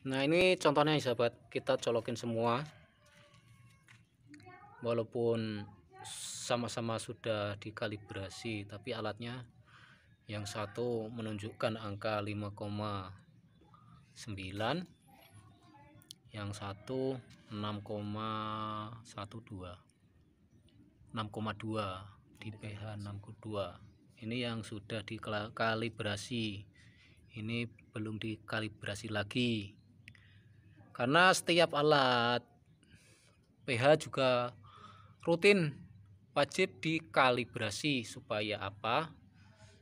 Nah ini contohnya ya sahabat Kita colokin semua Walaupun sama-sama sudah dikalibrasi Tapi alatnya yang satu menunjukkan angka 5,9 Yang satu 6,12 6,2 di pH 6,2 Ini yang sudah dikalibrasi Ini belum dikalibrasi lagi karena setiap alat pH juga rutin wajib dikalibrasi supaya apa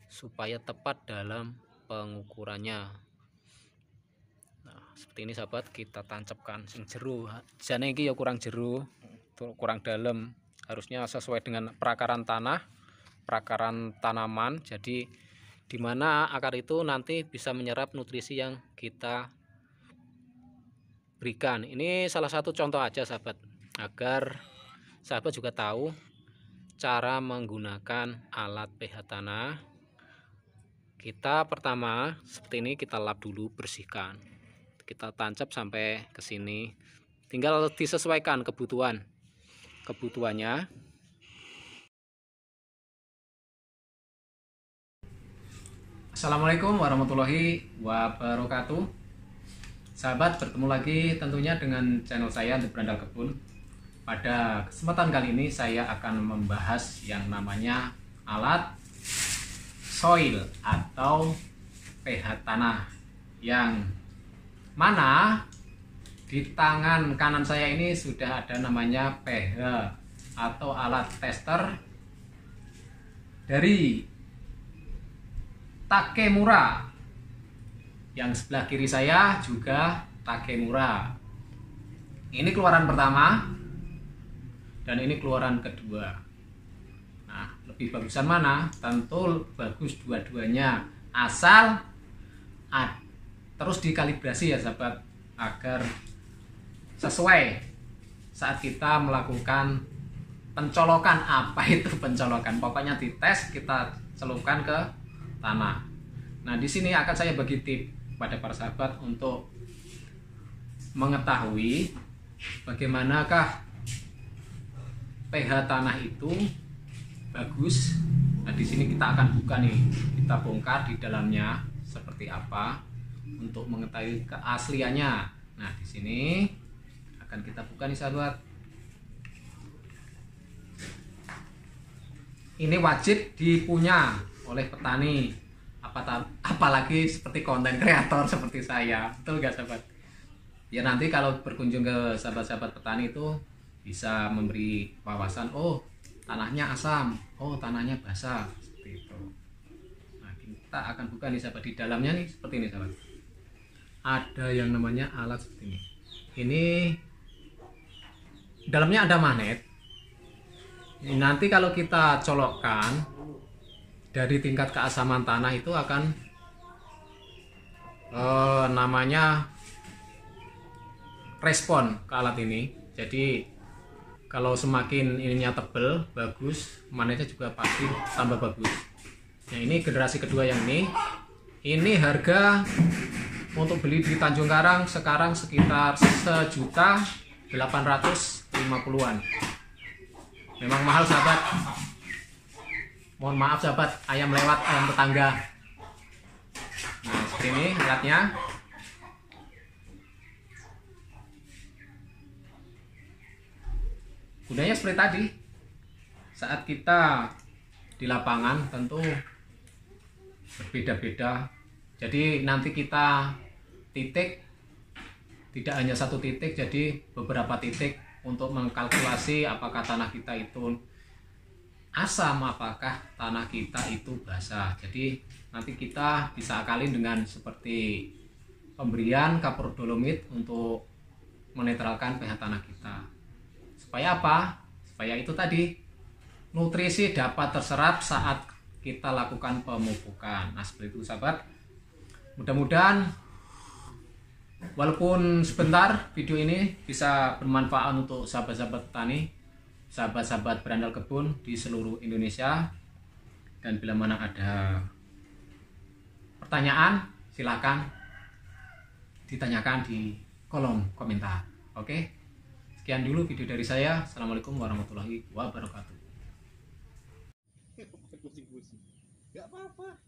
supaya tepat dalam pengukurannya nah seperti ini sahabat kita tancapkan sing jeru jane iki ya kurang jeru kurang dalam harusnya sesuai dengan perakaran tanah perakaran tanaman jadi dimana akar itu nanti bisa menyerap nutrisi yang kita berikan ini salah satu contoh aja sahabat agar sahabat juga tahu cara menggunakan alat pH tanah kita pertama seperti ini kita lap dulu bersihkan kita tancap sampai ke sini tinggal disesuaikan kebutuhan kebutuhannya Assalamualaikum warahmatullahi wabarakatuh Sahabat, bertemu lagi tentunya dengan channel saya The Berandal Kebun. Pada kesempatan kali ini saya akan membahas yang namanya alat soil atau pH tanah yang mana di tangan kanan saya ini sudah ada namanya pH atau alat tester dari Takemura yang sebelah kiri saya juga Takemura. Ini keluaran pertama dan ini keluaran kedua. Nah, lebih bagusan mana? Tentu bagus dua-duanya. Asal ad, terus dikalibrasi ya sahabat agar sesuai saat kita melakukan pencolokan apa itu pencolokan pokoknya dites kita celupkan ke tanah nah di sini akan saya bagi tips kepada para sahabat untuk mengetahui bagaimanakah pH tanah itu bagus. Nah, di sini kita akan buka nih, kita bongkar di dalamnya seperti apa untuk mengetahui keasliannya. Nah, di sini akan kita buka nih sahabat. Ini wajib dipunya oleh petani apalagi seperti konten kreator seperti saya betul gak sahabat ya nanti kalau berkunjung ke sahabat-sahabat petani itu bisa memberi wawasan oh tanahnya asam oh tanahnya basah seperti itu nah kita akan buka nih sahabat di dalamnya nih seperti ini sahabat ada yang namanya alat seperti ini ini dalamnya ada magnet nanti kalau kita colokkan dari tingkat keasaman tanah itu akan eh, namanya respon ke alat ini jadi kalau semakin ininya tebel bagus manetnya juga pasti tambah bagus nah ini generasi kedua yang ini ini harga untuk beli di Tanjung Karang sekarang sekitar sejuta delapan ratus lima puluhan. memang mahal sahabat mohon maaf sahabat ayam lewat ayam tetangga nah seperti ini lihatnya gunanya seperti tadi saat kita di lapangan tentu berbeda-beda jadi nanti kita titik tidak hanya satu titik jadi beberapa titik untuk mengkalkulasi apakah tanah kita itu asam apakah tanah kita itu basah jadi nanti kita bisa akalin dengan seperti pemberian kapur dolomit untuk menetralkan pH tanah kita supaya apa supaya itu tadi nutrisi dapat terserap saat kita lakukan pemupukan nah seperti itu sahabat mudah-mudahan walaupun sebentar video ini bisa bermanfaat untuk sahabat-sahabat petani sahabat-sahabat berandal kebun di seluruh Indonesia. Dan bila mana ada pertanyaan, silahkan ditanyakan di kolom komentar. Oke, sekian dulu video dari saya. Assalamualaikum warahmatullahi wabarakatuh. Gak apa-apa.